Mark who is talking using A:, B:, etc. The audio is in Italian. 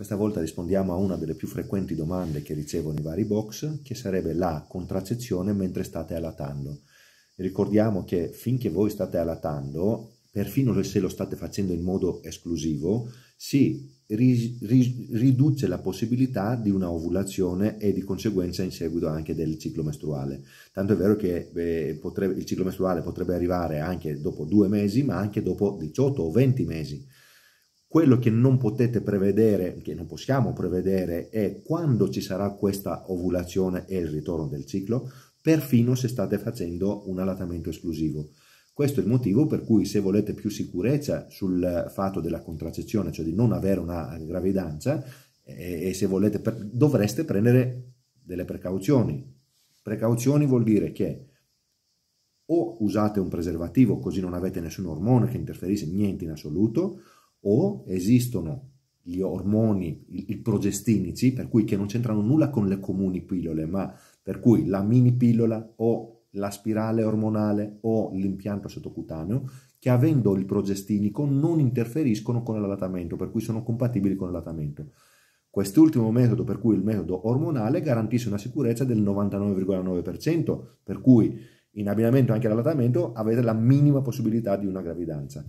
A: Questa volta rispondiamo a una delle più frequenti domande che ricevono i vari box, che sarebbe la contraccezione mentre state allatando. Ricordiamo che finché voi state allatando, perfino se lo state facendo in modo esclusivo, si ri ri riduce la possibilità di una ovulazione e di conseguenza in seguito anche del ciclo mestruale. Tanto è vero che eh, potrebbe, il ciclo mestruale potrebbe arrivare anche dopo due mesi, ma anche dopo 18 o 20 mesi. Quello che non potete prevedere, che non possiamo prevedere, è quando ci sarà questa ovulazione e il ritorno del ciclo, perfino se state facendo un allattamento esclusivo. Questo è il motivo per cui se volete più sicurezza sul fatto della contraccezione, cioè di non avere una gravidanza, eh, e, se volete dovreste prendere delle precauzioni. Precauzioni vuol dire che o usate un preservativo così non avete nessun ormone che interferisce niente in assoluto, o esistono gli ormoni, i, progestinici, per cui che non c'entrano nulla con le comuni pillole, ma per cui la mini pillola o la spirale ormonale o l'impianto sottocutaneo, che avendo il progestinico non interferiscono con l'allattamento, per cui sono compatibili con l'allattamento. Quest'ultimo metodo, per cui il metodo ormonale, garantisce una sicurezza del 99,9%, per cui in abbinamento anche all'allattamento avete la minima possibilità di una gravidanza.